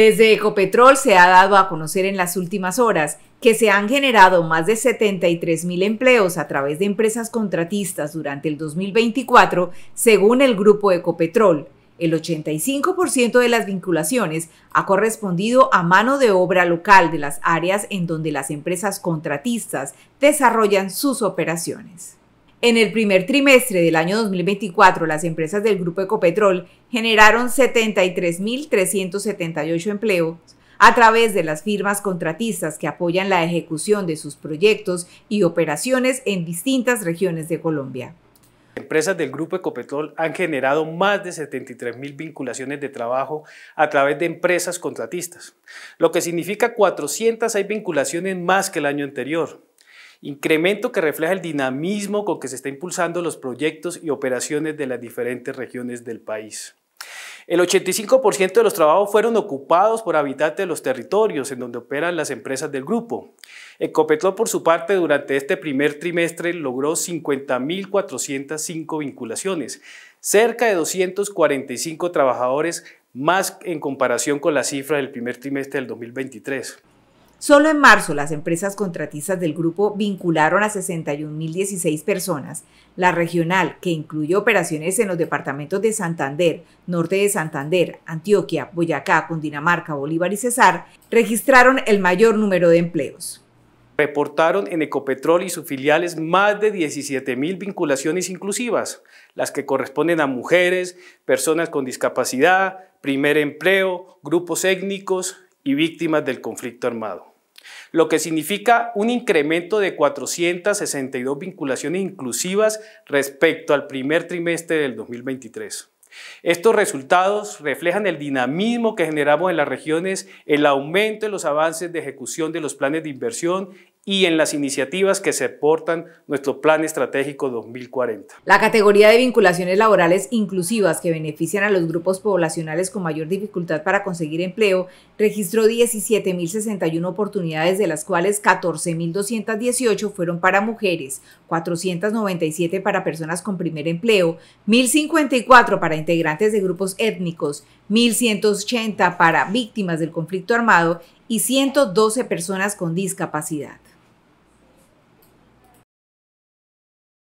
Desde Ecopetrol se ha dado a conocer en las últimas horas que se han generado más de 73 mil empleos a través de empresas contratistas durante el 2024, según el grupo Ecopetrol. El 85% de las vinculaciones ha correspondido a mano de obra local de las áreas en donde las empresas contratistas desarrollan sus operaciones. En el primer trimestre del año 2024, las empresas del Grupo Ecopetrol generaron 73.378 empleos a través de las firmas contratistas que apoyan la ejecución de sus proyectos y operaciones en distintas regiones de Colombia. Empresas del Grupo Ecopetrol han generado más de 73.000 vinculaciones de trabajo a través de empresas contratistas, lo que significa 406 vinculaciones más que el año anterior incremento que refleja el dinamismo con que se está impulsando los proyectos y operaciones de las diferentes regiones del país. El 85% de los trabajos fueron ocupados por habitantes de los territorios en donde operan las empresas del grupo. Ecopetrol, por su parte, durante este primer trimestre logró 50.405 vinculaciones, cerca de 245 trabajadores más en comparación con la cifra del primer trimestre del 2023. Solo en marzo las empresas contratistas del grupo vincularon a 61.016 personas. La regional, que incluyó operaciones en los departamentos de Santander, Norte de Santander, Antioquia, Boyacá, Cundinamarca, Bolívar y Cesar, registraron el mayor número de empleos. Reportaron en Ecopetrol y sus filiales más de 17.000 vinculaciones inclusivas, las que corresponden a mujeres, personas con discapacidad, primer empleo, grupos étnicos y víctimas del conflicto armado lo que significa un incremento de 462 vinculaciones inclusivas respecto al primer trimestre del 2023. Estos resultados reflejan el dinamismo que generamos en las regiones, el aumento en los avances de ejecución de los planes de inversión y en las iniciativas que se portan nuestro Plan Estratégico 2040. La categoría de vinculaciones laborales inclusivas que benefician a los grupos poblacionales con mayor dificultad para conseguir empleo registró 17.061 oportunidades, de las cuales 14.218 fueron para mujeres, 497 para personas con primer empleo, 1.054 para integrantes de grupos étnicos, 1.180 para víctimas del conflicto armado y 112 personas con discapacidad.